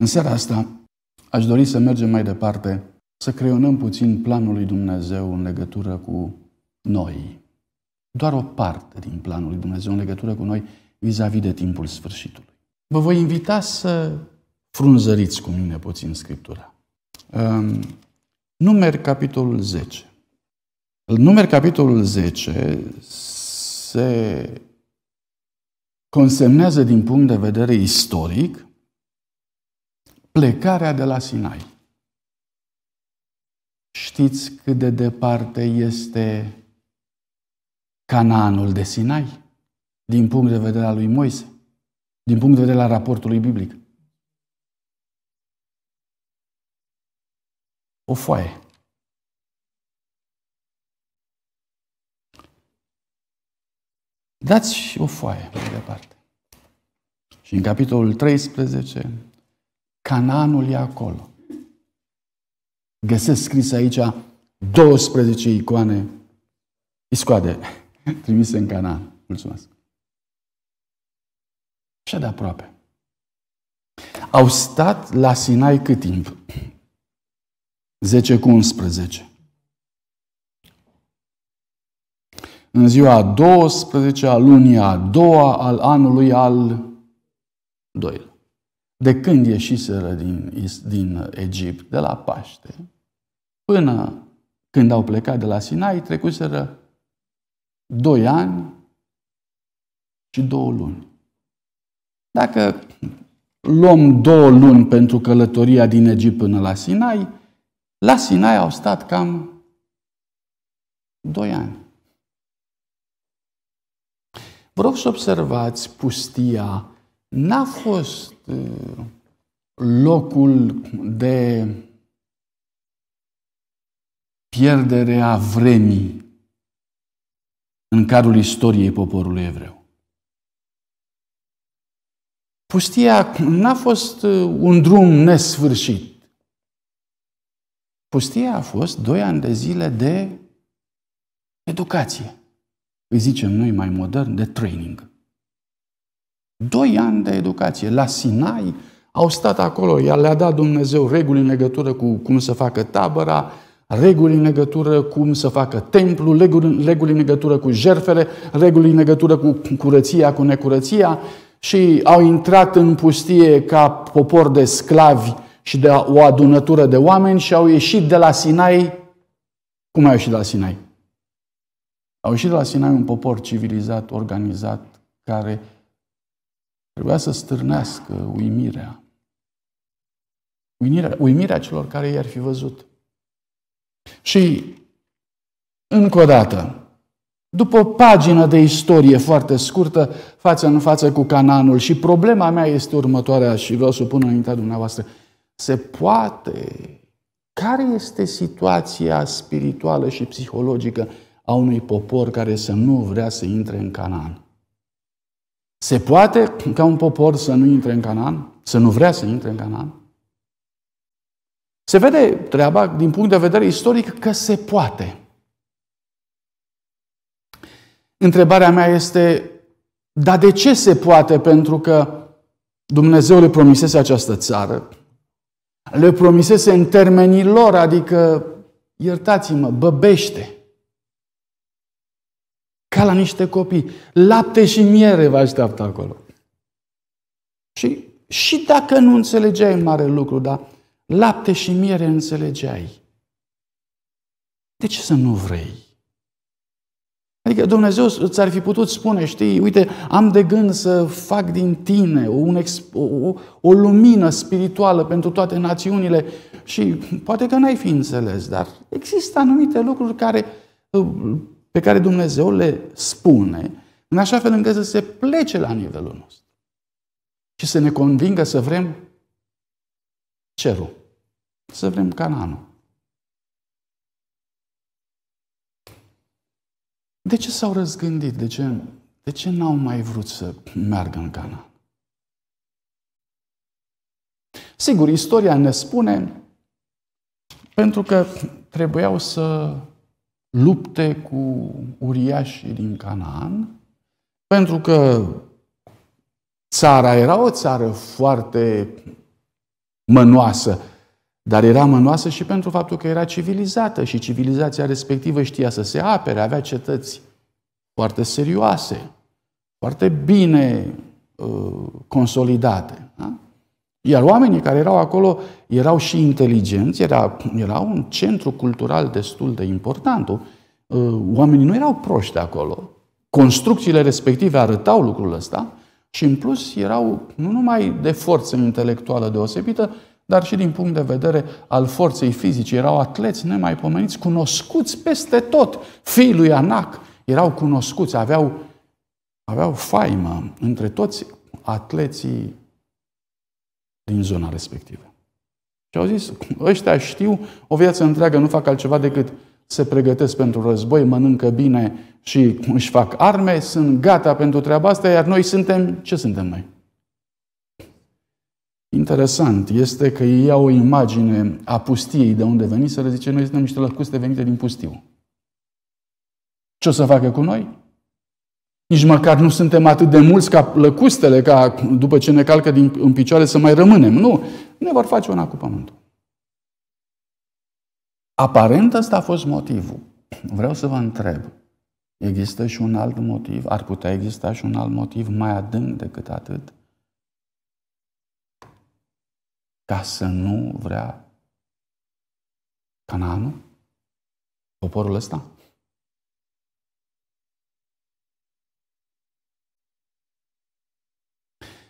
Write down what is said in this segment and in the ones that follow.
În seara asta aș dori să mergem mai departe, să creionăm puțin planul lui Dumnezeu în legătură cu noi. Doar o parte din planul lui Dumnezeu în legătură cu noi vis-a-vis de timpul sfârșitului. Vă voi invita să frunzăriți cu mine puțin Scriptura. Ehm, Numer capitolul 10. Numer capitolul 10 se consemnează din punct de vedere istoric plecarea de la Sinai. Știți cât de departe este Canaanul de Sinai din punct de vedere al lui Moise, din punct de vedere al raportului biblic? O foaie. Dați o foaie mai departe. Și în capitolul 13, Cananul e acolo. Găsesc scris aici 12 icoane iscoade trimise în Canaan. Mulțumesc. Și de aproape. Au stat la Sinai cât timp? 10 cu 11. În ziua 12 a lunii a doua al anului al doilea de când ieșiseră din, din uh, Egipt, de la Paște, până când au plecat de la Sinai, trecuseră doi ani și două luni. Dacă luăm două luni pentru călătoria din Egipt până la Sinai, la Sinai au stat cam doi ani. Vă rog să observați pustia n-a fost locul de pierdere a vremii în cadrul istoriei poporului evreu. Pustia n-a fost un drum nesfârșit. Pustia a fost doi ani de zile de educație. Îi zicem noi mai modern, de training. Doi ani de educație. La Sinai au stat acolo, iar le-a dat Dumnezeu reguli în legătură cu cum să facă tabăra, reguli în legătură cu cum să facă templul, reguli, reguli în legătură cu jerfele, reguli în legătură cu curăția, cu necurăția și au intrat în pustie ca popor de sclavi și de o adunătură de oameni și au ieșit de la Sinai. Cum au ieșit de la Sinai? Au ieșit de la Sinai un popor civilizat, organizat, care Trebuia să stârnească uimirea. Uimirea, uimirea celor care i-ar fi văzut. Și, încă o dată, după o pagină de istorie foarte scurtă, față în față cu Cananul, și problema mea este următoarea și vreau să o pun înaintea dumneavoastră. Se poate care este situația spirituală și psihologică a unui popor care să nu vrea să intre în Canaan? Se poate ca un popor să nu intre în Canaan? Să nu vrea să intre în Canaan? Se vede treaba din punct de vedere istoric că se poate. Întrebarea mea este, dar de ce se poate? Pentru că Dumnezeu le promisese această țară, le promisese în termenii lor, adică, iertați-mă, băbește ca la niște copii. Lapte și miere vă așteaptă acolo. Și, și dacă nu înțelegeai mare lucru, dar lapte și miere înțelegeai, de ce să nu vrei? Adică Dumnezeu ți-ar fi putut spune, știi, uite, am de gând să fac din tine un o, o, o lumină spirituală pentru toate națiunile și poate că n-ai fi înțeles, dar există anumite lucruri care uh, pe care Dumnezeu le spune, în așa fel încât să se plece la nivelul nostru și să ne convingă să vrem cerul, să vrem Cananul. De ce s-au răzgândit? De ce, de ce n-au mai vrut să meargă în Canaan? Sigur, istoria ne spune pentru că trebuiau să lupte cu uriașii din Canaan, pentru că țara era o țară foarte mănoasă, dar era mănoasă și pentru faptul că era civilizată și civilizația respectivă știa să se apere, avea cetăți foarte serioase, foarte bine uh, consolidate. Iar oamenii care erau acolo erau și inteligenți, era, era un centru cultural destul de important. Uh, oamenii nu erau proști de acolo. Construcțiile respective arătau lucrul ăsta și în plus erau nu numai de forță intelectuală deosebită, dar și din punct de vedere al forței fizice. Erau atleți nemaipomeniți, cunoscuți peste tot. Fiii lui Anac erau cunoscuți, aveau, aveau faimă între toți atleții din zona respectivă. Și au zis, ăștia știu o viață întreagă, nu fac altceva decât se pregătesc pentru război, mănâncă bine și își fac arme, sunt gata pentru treaba asta, iar noi suntem, ce suntem noi? Interesant este că ei iau o imagine a pustiei de unde le zice, noi suntem niște lăcuste venite din pustiu. Ce o să facă cu noi? Nici măcar nu suntem atât de mulți ca lăcustele, ca după ce ne calcă din, în picioare să mai rămânem. Nu, ne vor face una cu pământul. Aparent ăsta a fost motivul. Vreau să vă întreb. Există și un alt motiv? Ar putea exista și un alt motiv mai adânc decât atât? Ca să nu vrea Canaanul? Poporul ăsta?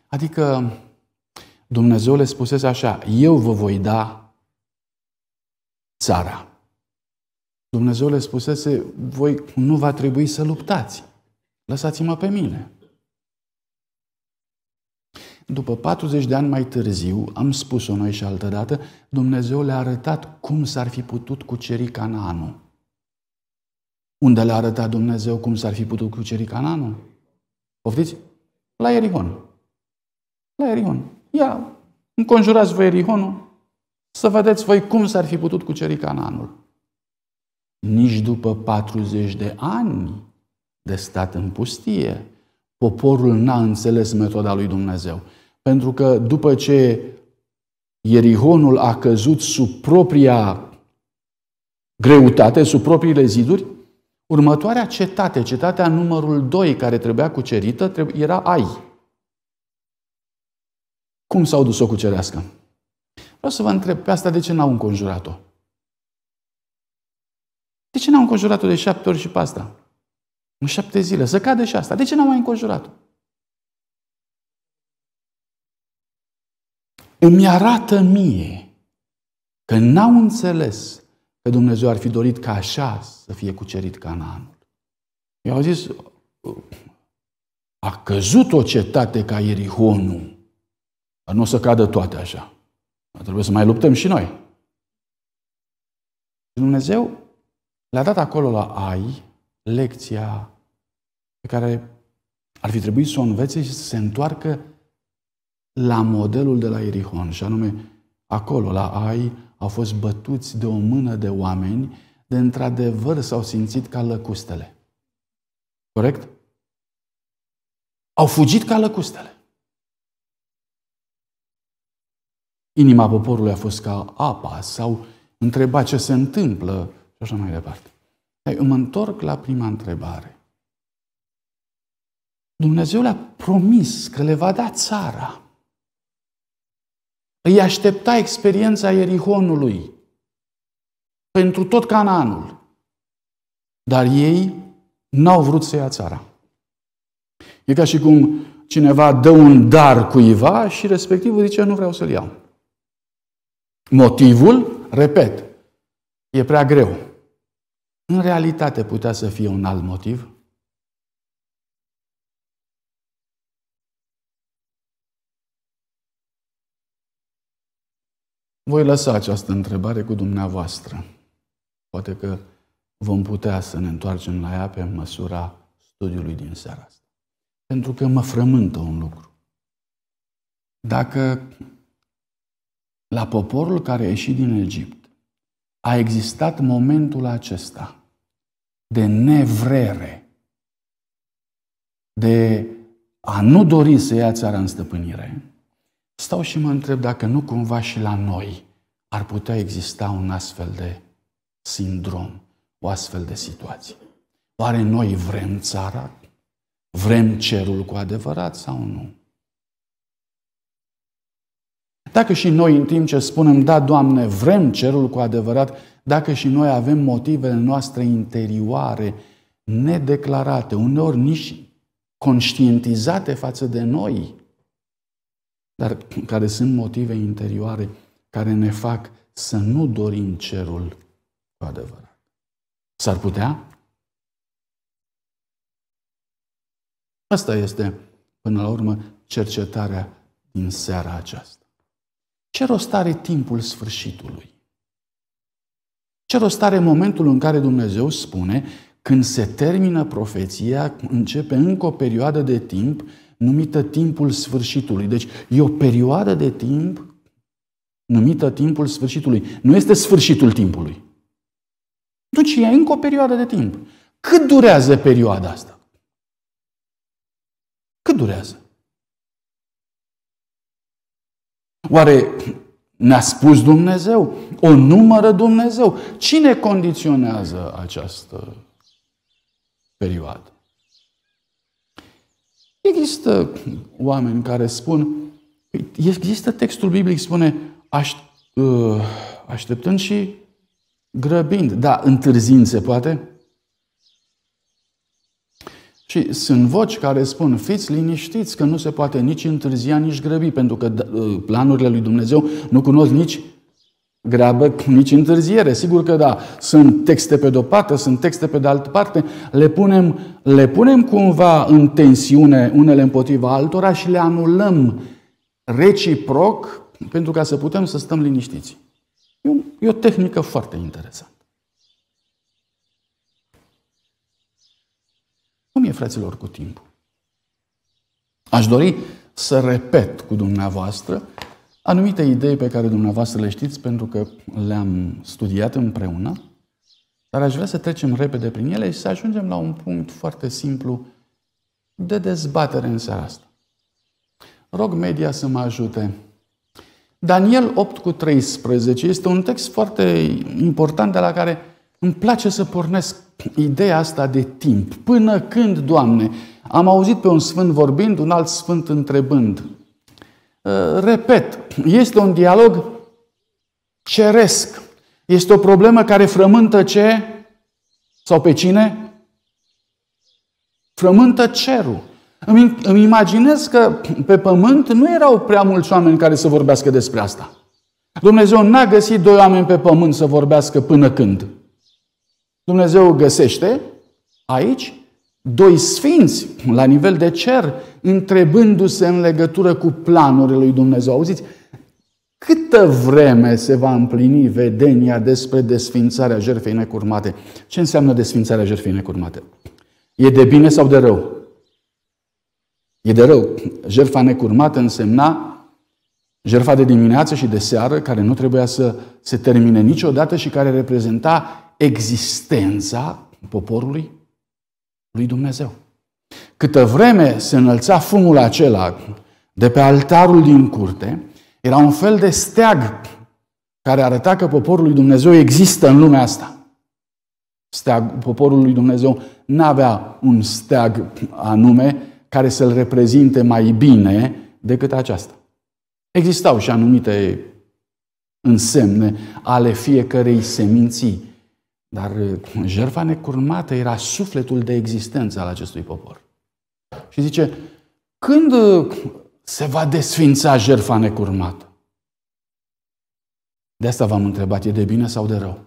Adică Dumnezeu le spusese așa, eu vă voi da țara. Dumnezeu le spusese, voi nu va trebui să luptați. Lăsați-mă pe mine. După 40 de ani mai târziu, am spus-o noi și altă dată, Dumnezeu le-a arătat cum s-ar fi putut cuceri Canaanul. Unde le-a arătat Dumnezeu cum s-ar fi putut cuceri Canaanul? Poftiți? La Erihon la Erihon. Ia, înconjurați voi Erihonul să vedeți voi cum s-ar fi putut cuceri Canaanul. Nici după 40 de ani de stat în pustie, poporul n-a înțeles metoda lui Dumnezeu. Pentru că după ce Ierihonul a căzut sub propria greutate, sub propriile ziduri, următoarea cetate, cetatea numărul 2 care trebuia cucerită, era Ai. Cum s-au dus-o cu cerească? Vreau să vă întreb pe asta de ce n-au înconjurat-o? De ce n-au înconjurat-o de șapte ori și pe asta? În șapte zile, să cade și asta. De ce n-au mai înconjurat-o? Îmi arată mie că n-au înțeles că Dumnezeu ar fi dorit ca așa să fie cucerit Canaanul. Eu au zis, a căzut o cetate ca Ierihonul. Dar nu o să cadă toate așa. Dar trebuie să mai luptăm și noi. Dumnezeu le-a dat acolo la ai lecția pe care ar fi trebuit să o învețe și să se întoarcă la modelul de la Irihon, și anume acolo, la Ai, au fost bătuți de o mână de oameni, de într-adevăr s-au simțit ca lăcustele. Corect? Au fugit ca lăcustele. Inima poporului a fost ca apa sau întreba ce se întâmplă și așa mai departe. Dar eu mă întorc la prima întrebare. Dumnezeu le-a promis că le va da țara. Îi aștepta experiența Ierihonului pentru tot Canaanul. Dar ei n-au vrut să ia țara. E ca și cum cineva dă un dar cuiva și respectivul zice nu vreau să-l iau. Motivul, repet, e prea greu. În realitate putea să fie un alt motiv. Voi lăsa această întrebare cu dumneavoastră. Poate că vom putea să ne întoarcem la ea pe măsura studiului din seara asta. Pentru că mă frământă un lucru. Dacă la poporul care a ieșit din Egipt, a existat momentul acesta de nevrere, de a nu dori să ia țara în stăpânire, stau și mă întreb dacă nu cumva și la noi ar putea exista un astfel de sindrom, o astfel de situație. Oare noi vrem țara? Vrem cerul cu adevărat sau nu? Dacă și noi în timp ce spunem, da, Doamne, vrem cerul cu adevărat, dacă și noi avem motivele noastre interioare nedeclarate, uneori nici conștientizate față de noi, dar care sunt motive interioare care ne fac să nu dorim cerul cu adevărat. S-ar putea? Asta este, până la urmă, cercetarea din seara aceasta. Ce rost are timpul sfârșitului? Ce rost are momentul în care Dumnezeu spune când se termină profeția, începe încă o perioadă de timp numită timpul sfârșitului. Deci e o perioadă de timp numită timpul sfârșitului. Nu este sfârșitul timpului. Deci e încă o perioadă de timp. Cât durează perioada asta? Cât durează? Oare ne-a spus Dumnezeu? O numără Dumnezeu? Cine condiționează această perioadă? Există oameni care spun, există textul biblic spune, uh, așteptând și grăbind, da, întârzind se poate, și sunt voci care spun, fiți liniștiți că nu se poate nici întârzia, nici grăbi, pentru că da, ă, planurile lui Dumnezeu nu cunosc nici grabă, nici întârziere. Sigur că da, sunt texte pe de-o parte, sunt texte pe de altă parte, le punem, le punem cumva în tensiune unele împotriva altora și le anulăm reciproc pentru ca să putem să stăm liniștiți. E o, e o tehnică foarte interesantă. Cum e, fraților, cu timpul? Aș dori să repet cu dumneavoastră anumite idei pe care dumneavoastră le știți pentru că le-am studiat împreună, dar aș vrea să trecem repede prin ele și să ajungem la un punct foarte simplu de dezbatere în seara asta. Rog media să mă ajute. Daniel 8 cu 13 este un text foarte important de la care îmi place să pornesc ideea asta de timp. Până când, Doamne? Am auzit pe un sfânt vorbind, un alt sfânt întrebând. Uh, repet, este un dialog ceresc. Este o problemă care frământă ce? Sau pe cine? Frământă cerul. Îmi, îmi imaginez că pe pământ nu erau prea mulți oameni care să vorbească despre asta. Dumnezeu n-a găsit doi oameni pe pământ să vorbească până când. Dumnezeu găsește aici doi sfinți la nivel de cer, întrebându-se în legătură cu planurile lui Dumnezeu. Auziți, câtă vreme se va împlini vedenia despre desfințarea jertfei necurmate? Ce înseamnă desfințarea jertfei necurmate? E de bine sau de rău? E de rău. Jertfa necurmată însemna jertfa de dimineață și de seară, care nu trebuia să se termine niciodată și care reprezenta existența poporului lui Dumnezeu. Câtă vreme se înălța fumul acela de pe altarul din curte, era un fel de steag care arăta că poporul lui Dumnezeu există în lumea asta. Steag, poporul lui Dumnezeu n-avea un steag anume care să-l reprezinte mai bine decât aceasta. Existau și anumite însemne ale fiecărei seminții dar uh, jertfa necurmată era sufletul de existență al acestui popor. Și zice, când uh, se va desfința jertfa necurmată? De asta v-am întrebat, e de bine sau de rău?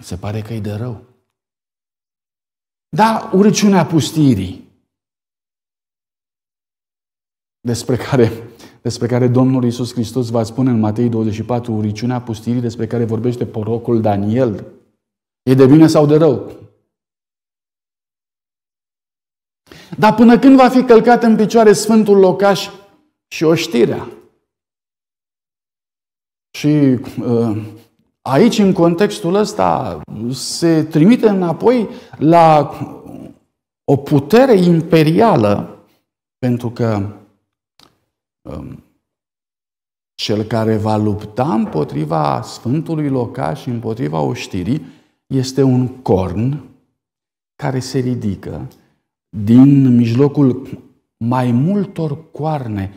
Se pare că e de rău. Da, urăciunea pustirii despre care despre care Domnul Isus Hristos va spune în Matei 24, uriciunea pustirii despre care vorbește porocul Daniel. E de bine sau de rău? Dar până când va fi călcat în picioare Sfântul Locaș și oștirea? Și uh, aici, în contextul ăsta, se trimite înapoi la o putere imperială, pentru că Um, cel care va lupta împotriva Sfântului Locaș și împotriva oștirii este un corn care se ridică din mijlocul mai multor coarne.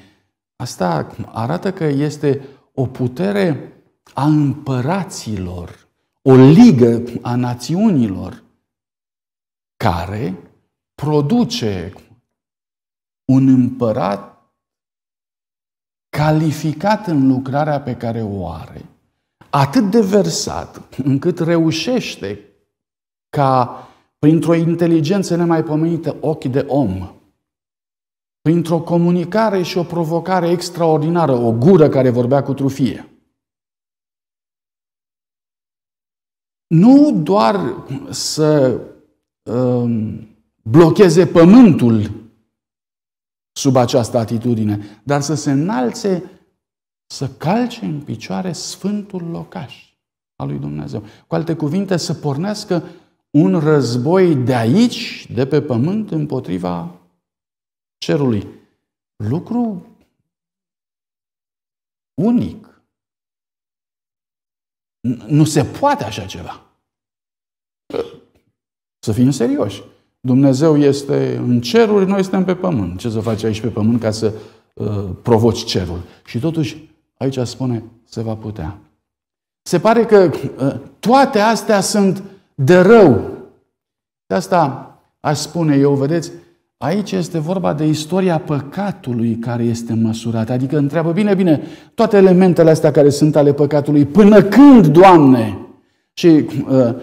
Asta arată că este o putere a împăraților, o ligă a națiunilor care produce un împărat calificat în lucrarea pe care o are, atât de versat, încât reușește ca printr-o inteligență nemaipomenită ochi de om, printr-o comunicare și o provocare extraordinară, o gură care vorbea cu trufie. Nu doar să um, blocheze pământul sub această atitudine, dar să se înalțe, să calce în picioare sfântul locaș al lui Dumnezeu. Cu alte cuvinte, să pornească un război de aici, de pe pământ, împotriva cerului. Lucru unic. Nu se poate așa ceva. Să fim serioși. Dumnezeu este în ceruri, noi suntem pe pământ. Ce să faci aici pe pământ ca să uh, provoci cerul? Și totuși, aici spune, se va putea. Se pare că uh, toate astea sunt de rău. De asta aș spune eu, vedeți, aici este vorba de istoria păcatului care este măsurată. Adică întreabă, bine, bine, toate elementele astea care sunt ale păcatului, până când, Doamne? Și uh,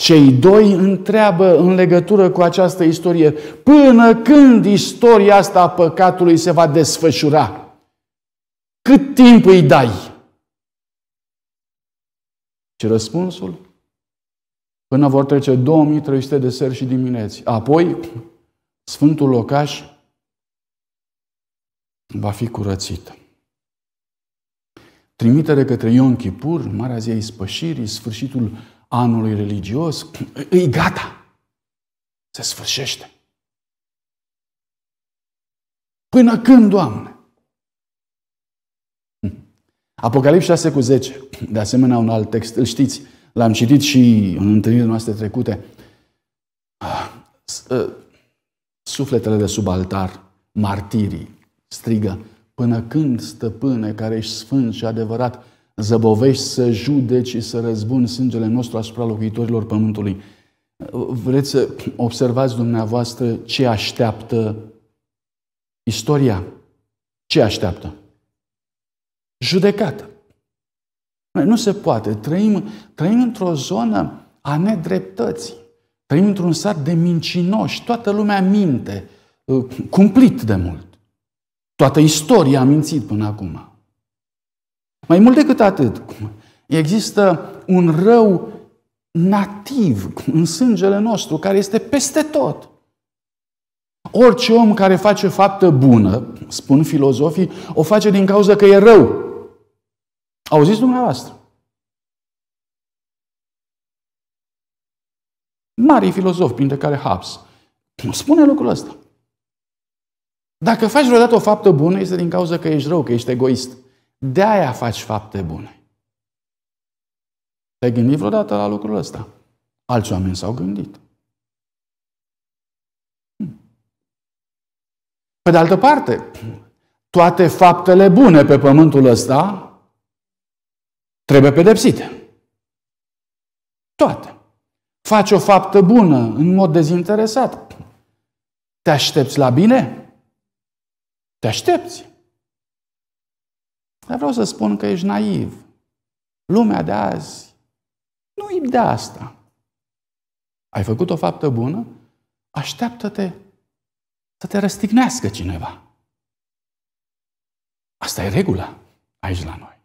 cei doi întreabă în legătură cu această istorie, până când istoria asta a păcatului se va desfășura? Cât timp îi dai? Și răspunsul? Până vor trece 2300 de seri și dimineți. Apoi, Sfântul Locaș va fi curățit. Trimitere către Ion Chipur, Marea Zia Ispășirii, sfârșitul anului religios, e gata. Se sfârșește. Până când, Doamne? Apocalipsa 6 cu 10, de asemenea un alt text, îl știți, l-am citit și în întâlnirile noastre trecute. Ah, ă, sufletele de sub altar, martirii, strigă, până când, stăpâne, care ești sfânt și adevărat, zăbovești să judeci și să răzbuni sângele nostru asupra locuitorilor pământului. Vreți să observați dumneavoastră ce așteaptă istoria? Ce așteaptă? Judecată. Nu se poate. Trăim, trăim într-o zonă a nedreptății. Trăim într-un sat de mincinoși. Toată lumea minte, uh, cumplit de mult. Toată istoria a mințit până acum. Mai mult decât atât, există un rău nativ în sângele nostru, care este peste tot. Orice om care face faptă bună, spun filozofii, o face din cauza că e rău. Auziți dumneavoastră? Mari filozofi, printre care Hobbes, spune lucrul ăsta. Dacă faci vreodată o faptă bună, este din cauza că ești rău, că ești egoist. De aia faci fapte bune. Te-ai gândit vreodată la lucrul ăsta? Alți oameni s-au gândit. Hmm. Pe de altă parte, toate faptele bune pe pământul ăsta trebuie pedepsite. Toate. Faci o faptă bună în mod dezinteresat. Te aștepți la bine? Te aștepți. Dar vreau să spun că ești naiv. Lumea de azi nu e de asta. Ai făcut o faptă bună? Așteaptă-te să te răstignească cineva. Asta e regula aici la noi.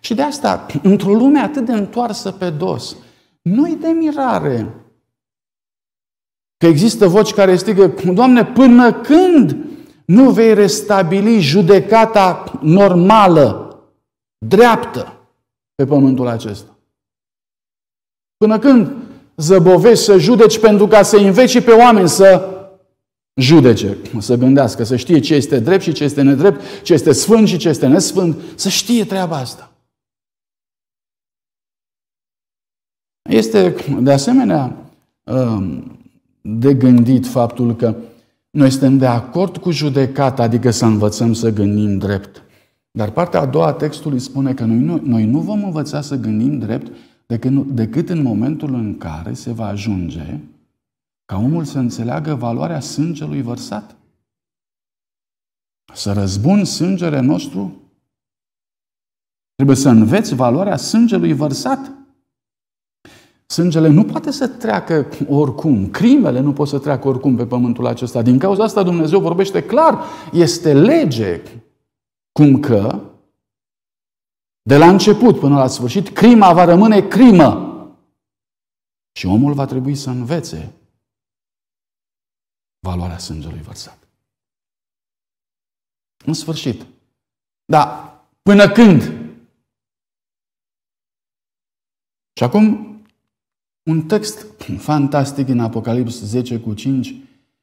Și de asta, într-o lume atât de întoarsă pe dos, nu-i de mirare că există voci care strigă, Doamne, până când nu vei restabili judecata normală, dreaptă, pe pământul acesta. Până când zăbovești să judeci pentru ca să înveci pe oameni să judece, să gândească, să știe ce este drept și ce este nedrept, ce este sfânt și ce este nesfânt, să știe treaba asta. Este, de asemenea, um, de gândit faptul că noi suntem de acord cu judecata, adică să învățăm să gândim drept. Dar partea a doua a textului spune că noi nu, noi nu vom învăța să gândim drept decât, decât în momentul în care se va ajunge ca omul să înțeleagă valoarea sângelui vărsat. Să răzbun sângele nostru? Trebuie să înveți valoarea sângelui vărsat. Sângele nu poate să treacă oricum, crimele nu pot să treacă oricum pe pământul acesta. Din cauza asta Dumnezeu vorbește clar, este lege, cum că de la început până la sfârșit, crima va rămâne crimă. Și omul va trebui să învețe valoarea sângelui vărsat. În sfârșit. Da, până când? Și acum un text fantastic din Apocalips 10 cu 5,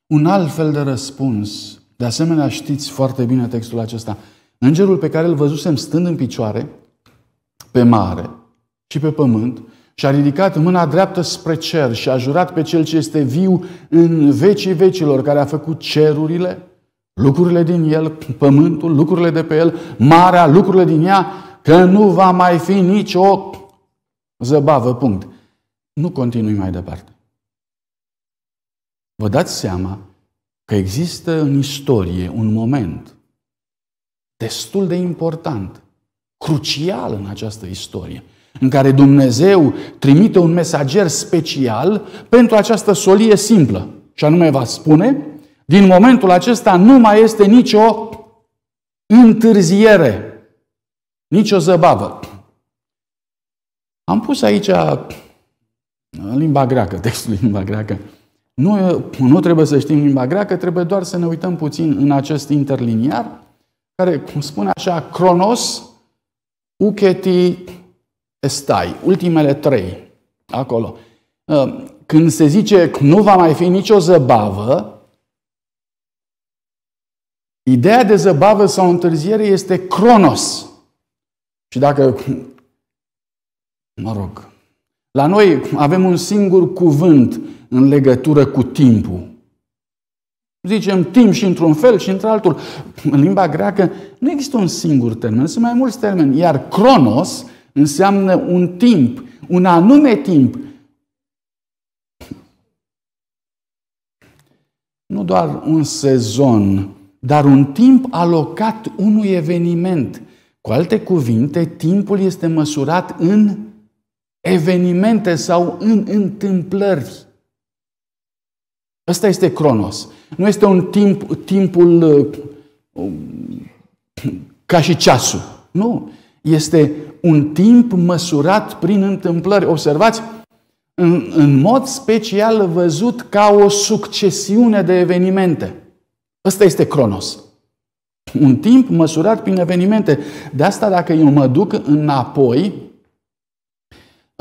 un alt fel de răspuns. De asemenea, știți foarte bine textul acesta. Îngerul pe care îl văzusem stând în picioare, pe mare și pe pământ, și-a ridicat mâna dreaptă spre cer și a jurat pe cel ce este viu în vecii vecilor, care a făcut cerurile, lucrurile din el, pământul, lucrurile de pe el, marea, lucrurile din ea, că nu va mai fi nicio zăbavă, punct nu continui mai departe. Vă dați seama că există în istorie un moment destul de important, crucial în această istorie, în care Dumnezeu trimite un mesager special pentru această solie simplă. Și anume va spune, din momentul acesta nu mai este nicio întârziere, nicio zăbavă. Am pus aici în limba greacă, textul în limba greacă. Nu, nu trebuie să știm limba greacă, trebuie doar să ne uităm puțin în acest interliniar, care, cum spune așa, cronos, uketi, estai, ultimele trei, acolo. Uh, când se zice că nu va mai fi nicio zăbavă, ideea de zăbavă sau întârziere este cronos. Și dacă, mă rog, la noi avem un singur cuvânt în legătură cu timpul. Zicem timp și într-un fel și într-altul. În limba greacă nu există un singur termen, sunt mai mulți termeni. Iar cronos înseamnă un timp, un anume timp. Nu doar un sezon, dar un timp alocat unui eveniment. Cu alte cuvinte, timpul este măsurat în evenimente sau în întâmplări. Ăsta este Cronos. Nu este un timp, timpul uh, ca și ceasul. Nu. Este un timp măsurat prin întâmplări. Observați, în, în mod special văzut ca o succesiune de evenimente. Ăsta este Cronos. Un timp măsurat prin evenimente. De asta, dacă eu mă duc înapoi,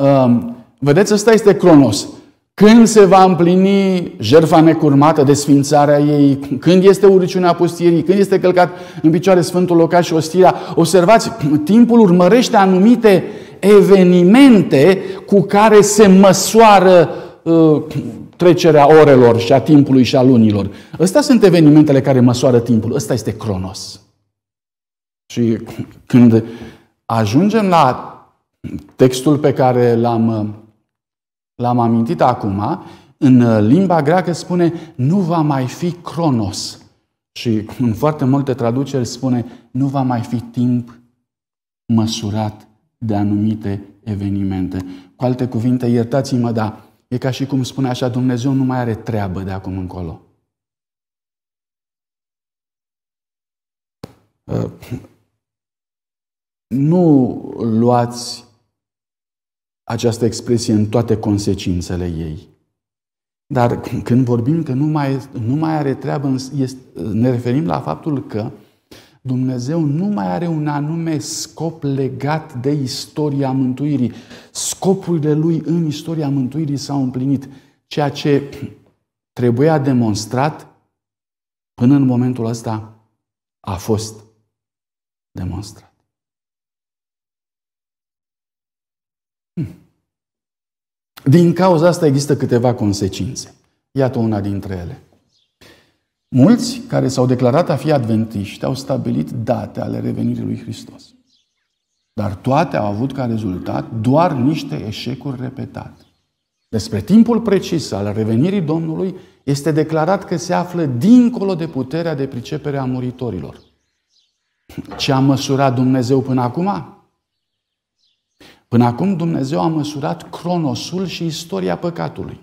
Ehm, vedeți, ăsta este Cronos. Când se va împlini jertfa necurmată de sfințarea ei, când este uriciunea pustirii, când este călcat în picioare Sfântul Locaș și ostirea, observați, timpul urmărește anumite evenimente cu care se măsoară uh, trecerea orelor și a timpului și a lunilor. Ăsta sunt evenimentele care măsoară timpul. Ăsta este Cronos. Și când ajungem la Textul pe care l-am, uh, l-am amintit acum, în uh, limba greacă spune nu va mai fi cronos. Și în foarte multe traduceri spune nu va mai fi timp măsurat de anumite evenimente. Cu alte cuvinte, iertați-mă, dar e ca și cum spune așa, Dumnezeu nu mai are treabă de acum încolo. Uh, nu luați această expresie în toate consecințele ei. Dar când vorbim că nu mai, nu mai are treabă, ne referim la faptul că Dumnezeu nu mai are un anume scop legat de istoria mântuirii. Scopurile lui în istoria mântuirii s-au împlinit. Ceea ce trebuia demonstrat până în momentul ăsta a fost demonstrat. Din cauza asta există câteva consecințe. Iată una dintre ele. Mulți care s-au declarat a fi adventiști au stabilit date ale revenirii lui Hristos. Dar toate au avut ca rezultat doar niște eșecuri repetate. Despre timpul precis al revenirii Domnului este declarat că se află dincolo de puterea de pricepere a muritorilor. Ce a măsurat Dumnezeu până acum? Până acum Dumnezeu a măsurat cronosul și istoria păcatului.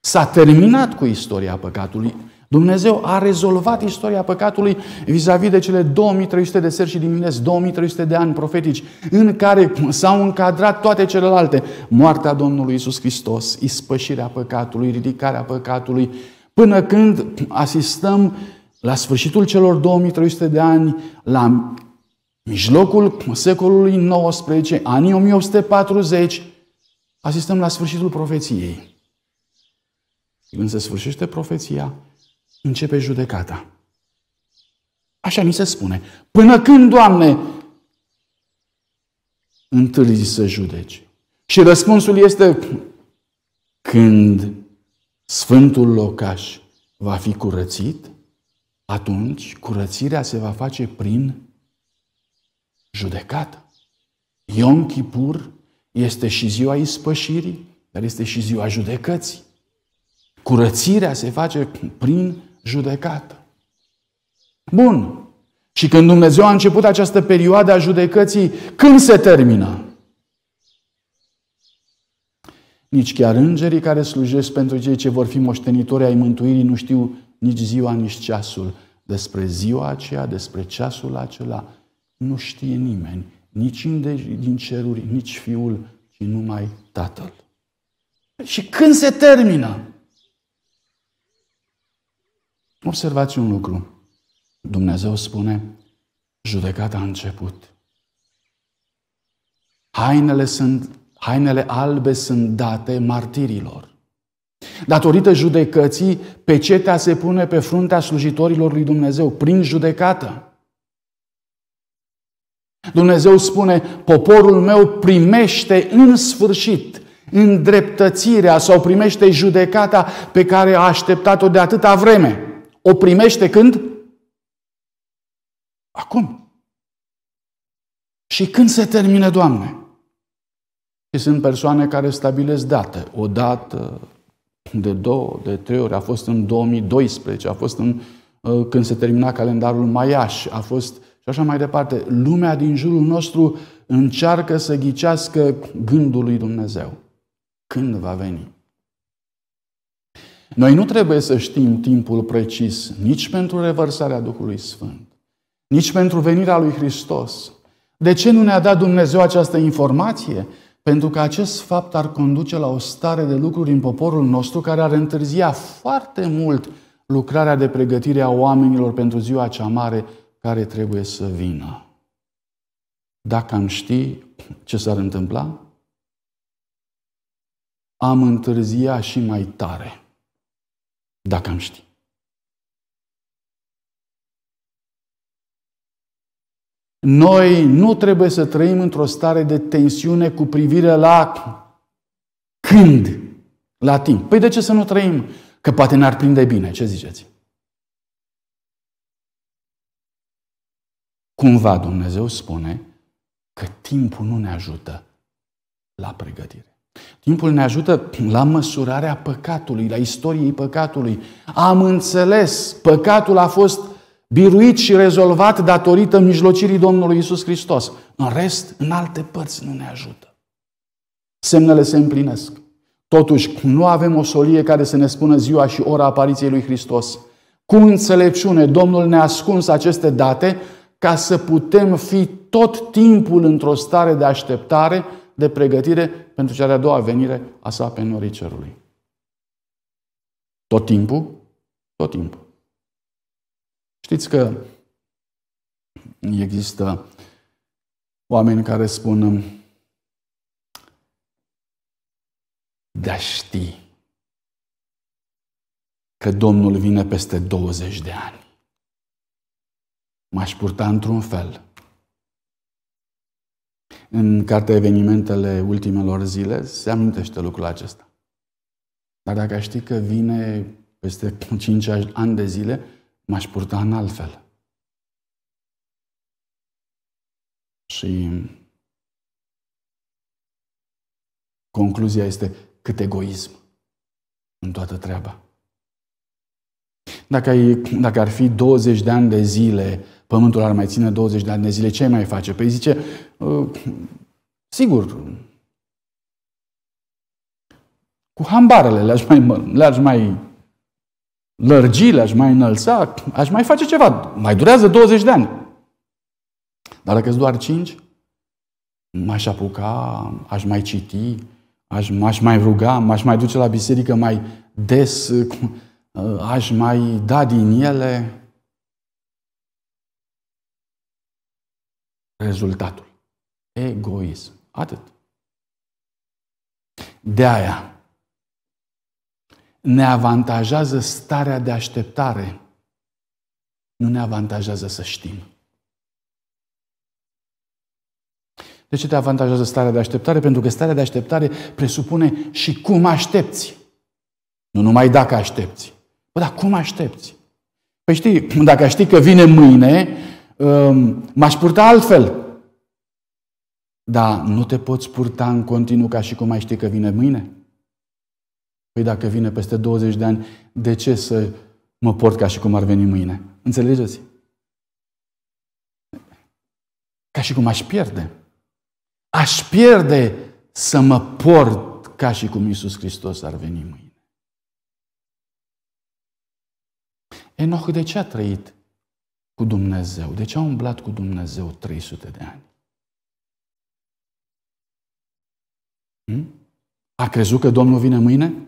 S-a terminat cu istoria păcatului. Dumnezeu a rezolvat istoria păcatului vis-a-vis de cele 2300 de seri și dimineți, 2300 de ani profetici, în care s-au încadrat toate celelalte. Moartea Domnului Isus Hristos, ispășirea păcatului, ridicarea păcatului, până când asistăm la sfârșitul celor 2300 de ani la mijlocul secolului XIX, anii 1840, asistăm la sfârșitul profeției. Când se sfârșește profeția, începe judecata. Așa ni se spune. Până când, Doamne, întârzi să judeci? Și răspunsul este când Sfântul locaș va fi curățit, atunci curățirea se va face prin judecată. Ion Kipur este și ziua ispășirii, dar este și ziua judecății. Curățirea se face prin judecată. Bun. Și când Dumnezeu a început această perioadă a judecății, când se termină? Nici chiar îngerii care slujesc pentru cei ce vor fi moștenitori ai mântuirii nu știu nici ziua, nici ceasul. Despre ziua aceea, despre ceasul acela, nu știe nimeni, nici din ceruri, nici Fiul, ci numai Tatăl. Și când se termină? Observați un lucru. Dumnezeu spune, judecata a început. Hainele, sunt, hainele albe sunt date martirilor. Datorită judecății, pecetea se pune pe fruntea slujitorilor lui Dumnezeu prin judecată. Dumnezeu spune, poporul meu primește în sfârșit îndreptățirea sau primește judecata pe care a așteptat-o de atâta vreme. O primește când? Acum. Și când se termină, Doamne? Și sunt persoane care stabilesc date. O dată, de două, de trei ori. A fost în 2012, a fost în, uh, când se termina calendarul Maiaș, a fost și așa mai departe. Lumea din jurul nostru încearcă să ghicească gândul lui Dumnezeu. Când va veni? Noi nu trebuie să știm timpul precis nici pentru revărsarea Duhului Sfânt, nici pentru venirea lui Hristos. De ce nu ne-a dat Dumnezeu această informație? Pentru că acest fapt ar conduce la o stare de lucruri în poporul nostru care ar întârzia foarte mult lucrarea de pregătire a oamenilor pentru ziua cea mare care trebuie să vină. Dacă am ști ce s-ar întâmpla, am întârzia și mai tare. Dacă am ști. Noi nu trebuie să trăim într-o stare de tensiune cu privire la când, la timp. Păi de ce să nu trăim? Că poate ne-ar prinde bine. Ce ziceți? Cumva Dumnezeu spune că timpul nu ne ajută la pregătire. Timpul ne ajută la măsurarea păcatului, la istoriei păcatului. Am înțeles, păcatul a fost biruit și rezolvat datorită mijlocirii Domnului Isus Hristos. În rest, în alte părți nu ne ajută. Semnele se împlinesc. Totuși, nu avem o solie care să ne spună ziua și ora apariției lui Hristos. Cu înțelepciune, Domnul ne-a ascuns aceste date ca să putem fi tot timpul într-o stare de așteptare, de pregătire pentru cea de-a doua venire a sa pe norii cerului. Tot timpul? Tot timpul. Știți că există oameni care spun de ști că Domnul vine peste 20 de ani m-aș purta într-un fel. În cartea Evenimentele ultimelor zile se amintește lucrul acesta. Dar dacă aș ști că vine peste 5 ani de zile, m-aș purta în altfel. Și concluzia este cât egoism în toată treaba. Dacă, ai, dacă ar fi 20 de ani de zile pământul ar mai ține 20 de ani de zile, ce mai face? Păi zice, ă, sigur, cu hambarele le-aș mai, le-aș mai lărgi, le-aș mai înălța, aș mai face ceva. Mai durează 20 de ani. Dar dacă doar 5, m-aș apuca, aș mai citi, aș, m-aș mai ruga, m-aș mai duce la biserică mai des, ă, aș mai da din ele. rezultatul. Egoism. Atât. De aia ne avantajează starea de așteptare. Nu ne avantajează să știm. De ce te avantajează starea de așteptare? Pentru că starea de așteptare presupune și cum aștepți. Nu numai dacă aștepți. Bă, dar cum aștepți? Păi știi, dacă știi că vine mâine, m-aș purta altfel. Dar nu te poți purta în continuu ca și cum mai știi că vine mâine. Păi dacă vine peste 20 de ani, de ce să mă port ca și cum ar veni mâine? Înțelegeți? Ca și cum aș pierde. Aș pierde să mă port ca și cum Iisus Hristos ar veni mâine. Enoch de ce a trăit cu Dumnezeu? De ce a umblat cu Dumnezeu 300 de ani? Hmm? A crezut că Domnul vine mâine?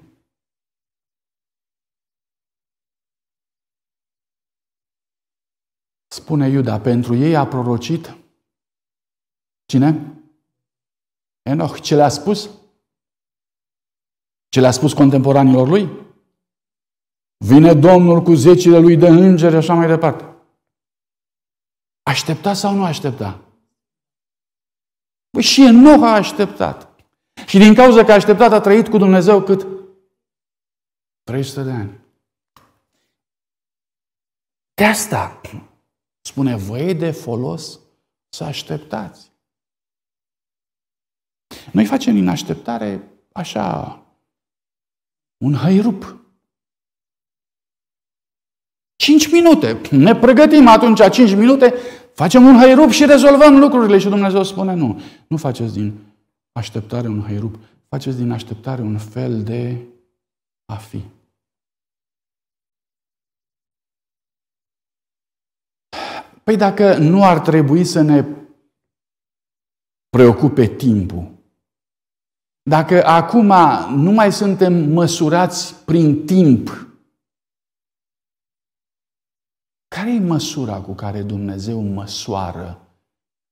Spune Iuda, pentru ei a prorocit cine? Enoch. Ce le-a spus? Ce le-a spus contemporanilor lui? Vine Domnul cu zecile lui de îngeri așa mai departe. Aștepta sau nu aștepta? Păi și Enoch a așteptat. Și din cauza că a așteptat, a trăit cu Dumnezeu cât? 300 de ani. De asta spune, vă e de folos să așteptați. Noi facem din așteptare așa un hăirup. 5 minute. Ne pregătim atunci 5 minute, facem un hairup și rezolvăm lucrurile. Și Dumnezeu spune, nu, nu faceți din așteptare un hairup, faceți din așteptare un fel de a fi. Păi dacă nu ar trebui să ne preocupe timpul, dacă acum nu mai suntem măsurați prin timp, care e măsura cu care Dumnezeu măsoară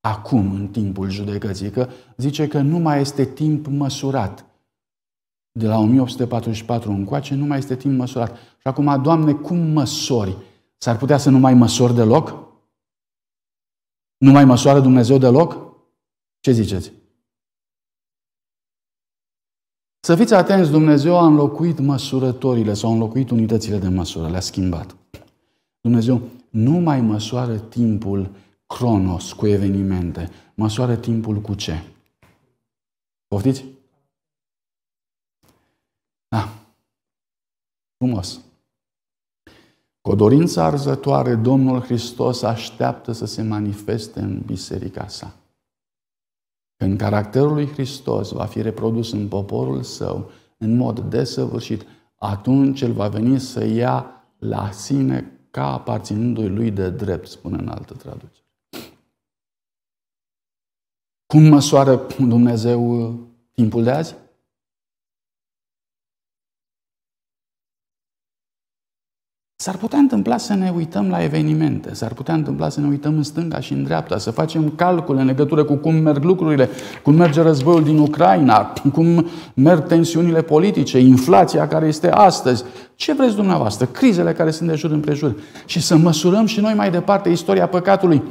acum, în timpul judecății? Că zice că nu mai este timp măsurat. De la 1844 încoace nu mai este timp măsurat. Și acum, Doamne, cum măsori? S-ar putea să nu mai măsori deloc? Nu mai măsoară Dumnezeu deloc? Ce ziceți? Să fiți atenți, Dumnezeu a înlocuit măsurătorile sau a înlocuit unitățile de măsură, le-a schimbat. Dumnezeu nu mai măsoară timpul cronos cu evenimente, măsoară timpul cu ce? Poftiți? Da. Frumos. Cu o dorință arzătoare, Domnul Hristos așteaptă să se manifeste în biserica sa. Când caracterul lui Hristos va fi reprodus în poporul său, în mod desăvârșit, atunci el va veni să ia la sine ca aparținându-i lui de drept, spune în altă traducere. Cum măsoară Dumnezeu timpul de azi? S-ar putea întâmpla să ne uităm la evenimente, s-ar putea întâmpla să ne uităm în stânga și în dreapta, să facem calcule în legătură cu cum merg lucrurile, cum merge războiul din Ucraina, cum merg tensiunile politice, inflația care este astăzi, ce vreți dumneavoastră, crizele care sunt de jur împrejur și să măsurăm și noi mai departe istoria păcatului.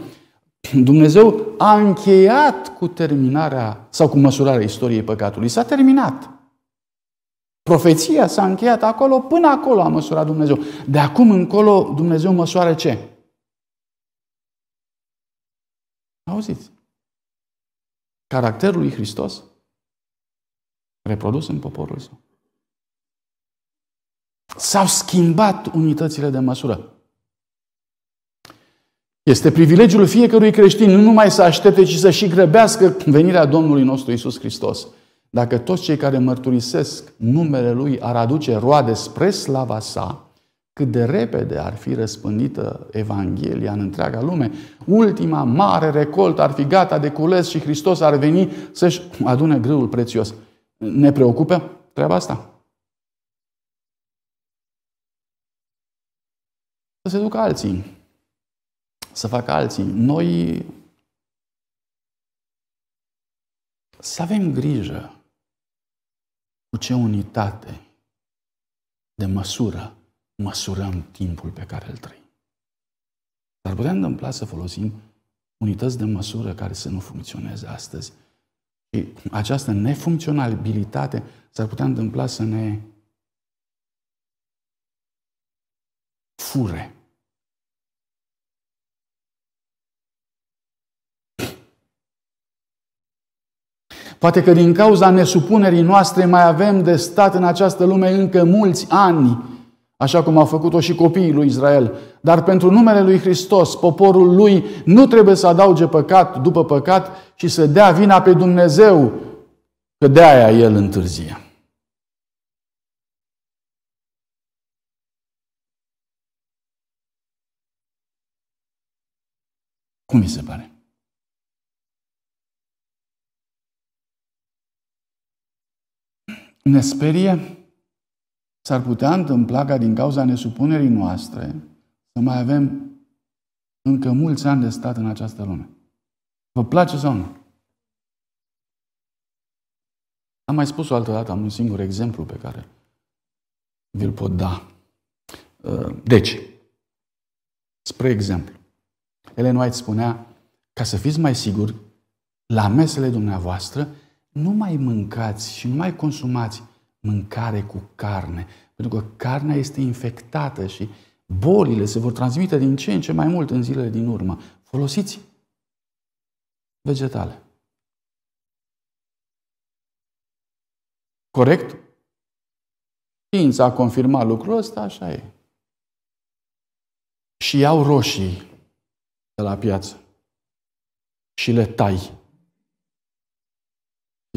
Dumnezeu a încheiat cu terminarea sau cu măsurarea istoriei păcatului. S-a terminat. Profeția s-a încheiat acolo, până acolo a măsurat Dumnezeu. De acum încolo Dumnezeu măsoară ce? Auziți? Caracterul lui Hristos reprodus în poporul său. S-au schimbat unitățile de măsură. Este privilegiul fiecărui creștin nu numai să aștepte, ci să și grăbească venirea Domnului nostru Isus Hristos. Dacă toți cei care mărturisesc numele Lui ar aduce roade spre slava sa, cât de repede ar fi răspândită Evanghelia în întreaga lume, ultima mare recoltă ar fi gata de cules și Hristos ar veni să-și adune grâul prețios. Ne preocupă treaba asta? Să se ducă alții, să facă alții. Noi să avem grijă cu ce unitate de măsură măsurăm timpul pe care îl trăim? Dar putem întâmpla să folosim unități de măsură care să nu funcționeze astăzi. Și această nefuncționalitate, s-ar putea întâmpla să ne fure Poate că din cauza nesupunerii noastre mai avem de stat în această lume încă mulți ani, așa cum au făcut-o și copiii lui Israel. Dar pentru numele lui Hristos, poporul lui nu trebuie să adauge păcat după păcat și să dea vina pe Dumnezeu, că de aia el întârzie. Cum mi se pare? ne sperie, s-ar putea întâmpla ca din cauza nesupunerii noastre să mai avem încă mulți ani de stat în această lume. Vă place sau nu? Am mai spus o altă dată, am un singur exemplu pe care vi-l pot da. Uh, deci, spre exemplu, Ellen White spunea, ca să fiți mai siguri, la mesele dumneavoastră nu mai mâncați și nu mai consumați mâncare cu carne, pentru că carnea este infectată și bolile se vor transmite din ce în ce mai mult în zilele din urmă. Folosiți vegetale. Corect? Știința a confirmat lucrul ăsta, așa e. Și iau roșii de la piață și le tai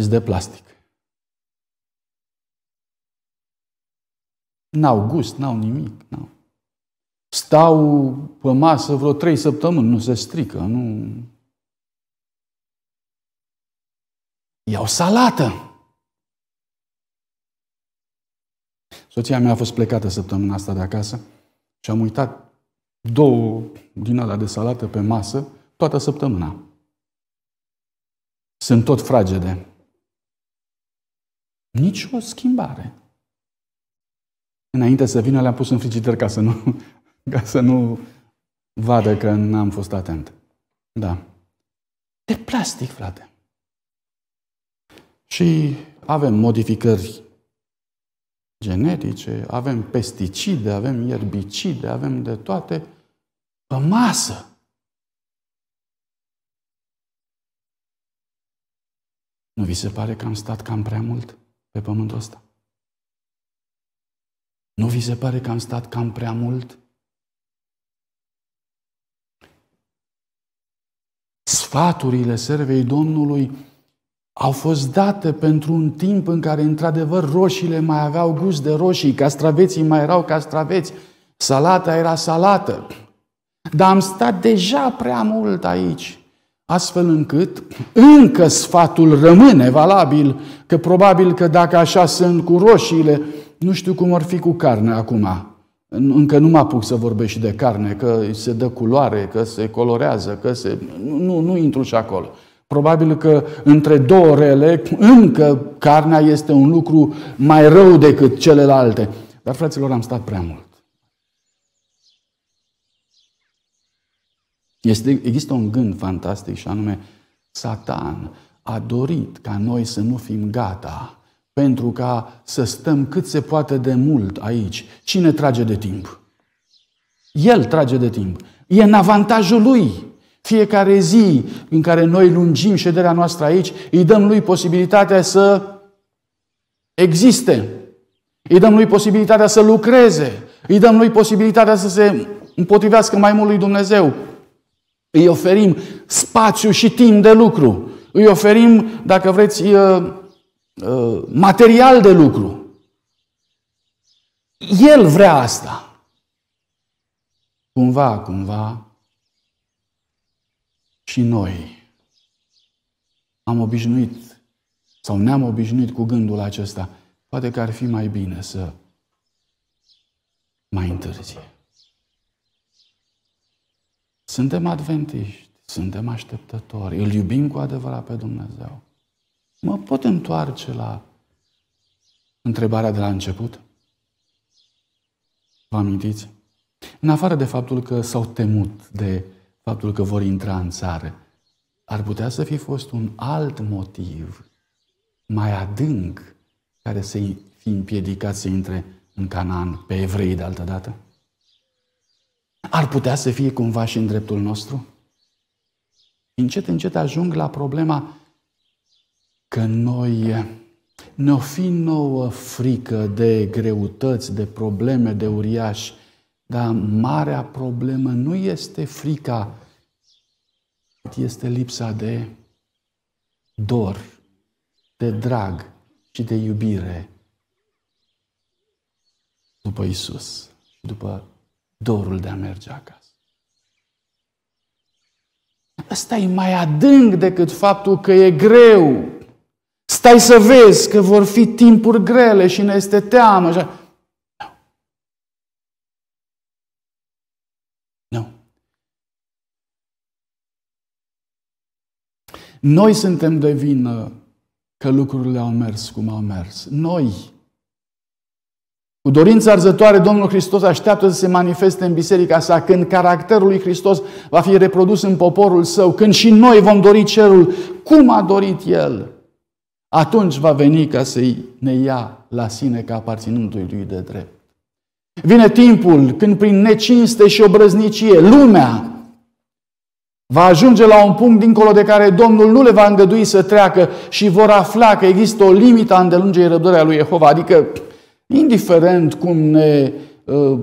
și de plastic. N-au gust, n-au nimic. N-au. Stau pe masă vreo trei săptămâni, nu se strică, nu... Iau salată. Soția mea a fost plecată săptămâna asta de acasă și am uitat două din alea de salată pe masă toată săptămâna. Sunt tot fragede. Nici o schimbare. Înainte să vină, le-am pus în frigider ca să nu, ca să nu vadă că n-am fost atent. Da. De plastic, frate. Și avem modificări genetice, avem pesticide, avem ierbicide, avem de toate pe masă. Nu vi se pare că am stat cam prea mult? pe pământul ăsta. Nu vi se pare că am stat cam prea mult? Sfaturile servei Domnului au fost date pentru un timp în care, într-adevăr, roșiile mai aveau gust de roșii, castraveții mai erau castraveți, salata era salată. Dar am stat deja prea mult aici astfel încât încă sfatul rămâne valabil, că probabil că dacă așa sunt cu roșiile, nu știu cum ar fi cu carne acum. Încă nu mă apuc să și de carne, că se dă culoare, că se colorează, că se... Nu, nu intru și acolo. Probabil că între două rele, încă carnea este un lucru mai rău decât celelalte. Dar, fraților, am stat prea mult. Este, există un gând fantastic și anume, Satan a dorit ca noi să nu fim gata pentru ca să stăm cât se poate de mult aici. Cine trage de timp? El trage de timp. E în avantajul lui. Fiecare zi în care noi lungim șederea noastră aici, îi dăm lui posibilitatea să existe. Îi dăm lui posibilitatea să lucreze. Îi dăm lui posibilitatea să se împotrivească mai mult lui Dumnezeu. Îi oferim spațiu și timp de lucru. Îi oferim, dacă vreți, uh, uh, material de lucru. El vrea asta. Cumva, cumva, și noi am obișnuit sau ne-am obișnuit cu gândul acesta. Poate că ar fi mai bine să mai întârzie. Suntem adventiști, suntem așteptători, îl iubim cu adevărat pe Dumnezeu. Mă pot întoarce la întrebarea de la început? Vă amintiți? În afară de faptul că s-au temut de faptul că vor intra în țară, ar putea să fi fost un alt motiv mai adânc care să-i fi împiedicat să intre în Canaan pe evrei de altă dată? ar putea să fie cumva și în dreptul nostru? Încet, încet ajung la problema că noi ne-o fi nouă frică de greutăți, de probleme, de uriași, dar marea problemă nu este frica, este lipsa de dor, de drag și de iubire după Isus și după dorul de a merge acasă. Ăsta e mai adânc decât faptul că e greu. Stai să vezi că vor fi timpuri grele și ne este teamă. Nu. Nu. Noi suntem de vină că lucrurile au mers cum au mers. Noi cu dorință arzătoare, Domnul Hristos așteaptă să se manifeste în biserica sa, când caracterul lui Hristos va fi reprodus în poporul său, când și noi vom dori cerul cum a dorit El. Atunci va veni ca să ne ia la sine ca aparținându-i lui de drept. Vine timpul când prin necinste și obrăznicie lumea va ajunge la un punct dincolo de care Domnul nu le va îngădui să treacă și vor afla că există o limită a îndelungei răbdării a lui Jehova, adică Indiferent cum ne uh,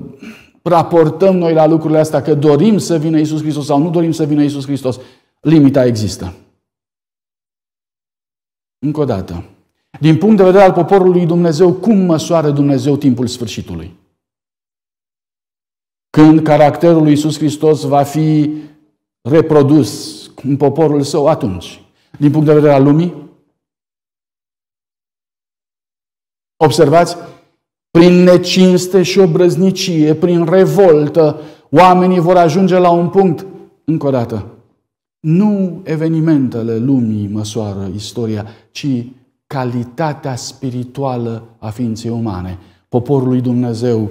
raportăm noi la lucrurile astea, că dorim să vină Isus Hristos sau nu dorim să vină Isus Hristos, limita există. Încă o dată. Din punct de vedere al poporului Dumnezeu, cum măsoară Dumnezeu timpul sfârșitului? Când caracterul lui Iisus Hristos va fi reprodus în poporul său, atunci. Din punct de vedere al lumii? Observați? prin necinste și obrăznicie, prin revoltă, oamenii vor ajunge la un punct. Încă o dată, nu evenimentele lumii măsoară istoria, ci calitatea spirituală a ființei umane. Poporul lui Dumnezeu,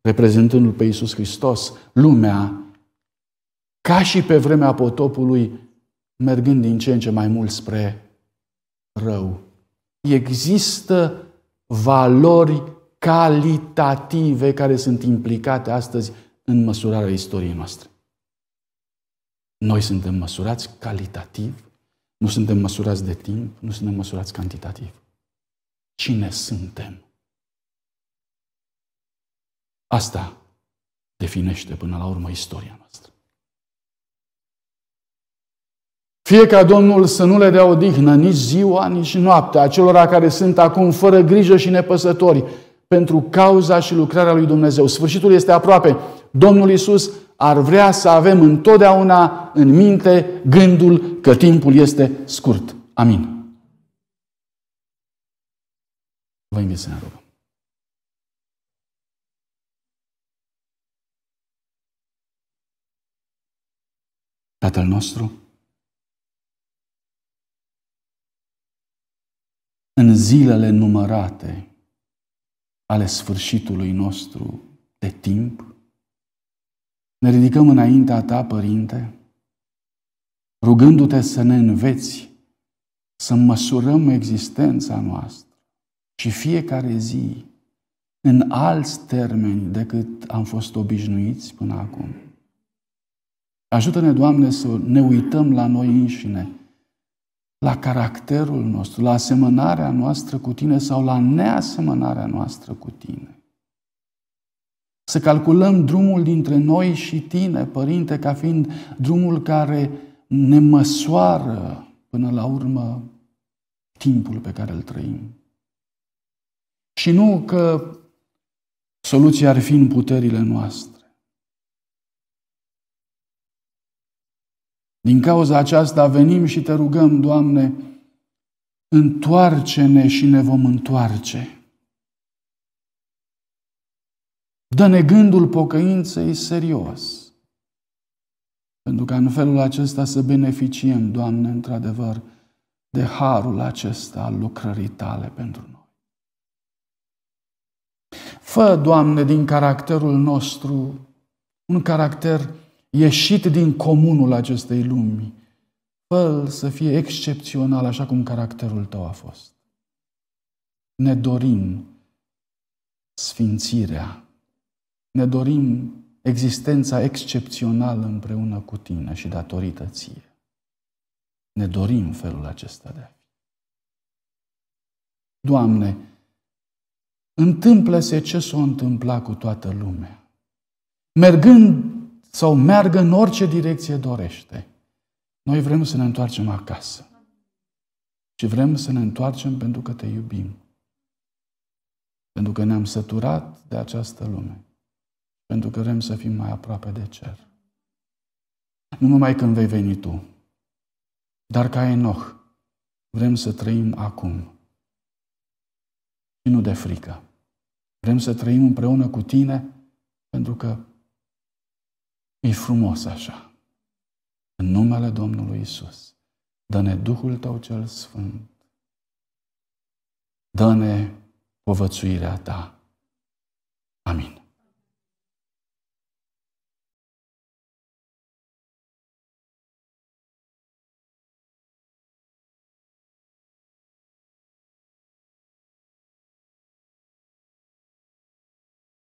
reprezentându-L pe Iisus Hristos, lumea, ca și pe vremea potopului, mergând din ce în ce mai mult spre rău. Există valori calitative care sunt implicate astăzi în măsurarea istoriei noastre. Noi suntem măsurați calitativ, nu suntem măsurați de timp, nu suntem măsurați cantitativ. Cine suntem? Asta definește până la urmă istoria noastră. Fie ca Domnul să nu le dea odihnă nici ziua, nici noaptea acelora care sunt acum fără grijă și nepăsători, pentru cauza și lucrarea lui Dumnezeu. Sfârșitul este aproape. Domnul Isus ar vrea să avem întotdeauna în minte gândul că timpul este scurt. Amin. Vă invit să ne rugăm. Tatăl nostru, în zilele numărate, ale sfârșitului nostru de timp? Ne ridicăm înaintea Ta, Părinte, rugându-te să ne înveți să măsurăm existența noastră și fiecare zi în alți termeni decât am fost obișnuiți până acum. Ajută-ne, Doamne, să ne uităm la noi înșine la caracterul nostru, la asemănarea noastră cu tine sau la neasemănarea noastră cu tine. Să calculăm drumul dintre noi și tine, Părinte, ca fiind drumul care ne măsoară până la urmă timpul pe care îl trăim. Și nu că soluția ar fi în puterile noastre, Din cauza aceasta venim și te rugăm, Doamne, întoarce-ne și ne vom întoarce. Dă-ne gândul pocăinței serios. Pentru ca în felul acesta să beneficiem, Doamne, într-adevăr, de harul acesta al lucrării tale pentru noi. Fă, Doamne, din caracterul nostru un caracter ieșit din comunul acestei lumi, fă să fie excepțional așa cum caracterul tău a fost. Ne dorim sfințirea, ne dorim existența excepțională împreună cu tine și datorită ție. Ne dorim felul acesta de a fi. Doamne, întâmplă-se ce s-o întâmpla cu toată lumea. Mergând sau meargă în orice direcție dorește. Noi vrem să ne întoarcem acasă. Și vrem să ne întoarcem pentru că te iubim. Pentru că ne-am săturat de această lume. Pentru că vrem să fim mai aproape de cer. Nu numai când vei veni tu, dar ca Enoch, vrem să trăim acum. Și nu de frică. Vrem să trăim împreună cu tine pentru că E frumos așa. În numele Domnului Isus, dă-ne Duhul Tău cel Sfânt, dă-ne povățuirea Ta. Amin.